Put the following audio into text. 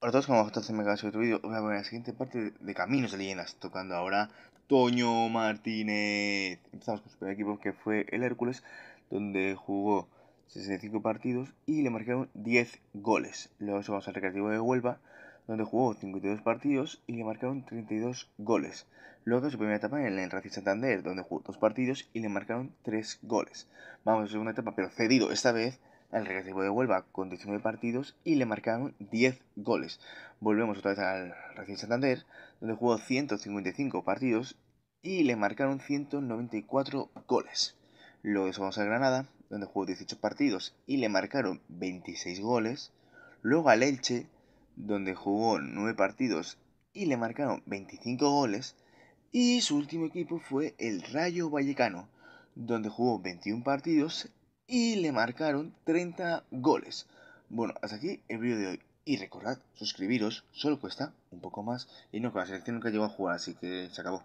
Hola a todos, como en me acabas otro vídeo, voy a ver la siguiente parte de Caminos de Leyendas, tocando ahora Toño Martínez. Empezamos con su primer equipo que fue el Hércules, donde jugó 65 partidos y le marcaron 10 goles. Luego vamos al Recreativo de Huelva, donde jugó 52 partidos y le marcaron 32 goles. Luego su primera etapa en el Racing Santander, donde jugó 2 partidos y le marcaron 3 goles. Vamos a su segunda etapa, pero cedido esta vez al Recreativo de Huelva con 19 partidos y le marcaron 10 goles. Volvemos otra vez al Racing Santander, donde jugó 155 partidos y le marcaron 194 goles. Luego vamos al Granada, donde jugó 18 partidos y le marcaron 26 goles. Luego al Elche, donde jugó 9 partidos y le marcaron 25 goles. Y su último equipo fue el Rayo Vallecano, donde jugó 21 partidos y le marcaron 30 goles. Bueno, hasta aquí el vídeo de hoy. Y recordad, suscribiros, solo cuesta un poco más. Y no, con la selección nunca llegó a jugar, así que se acabó.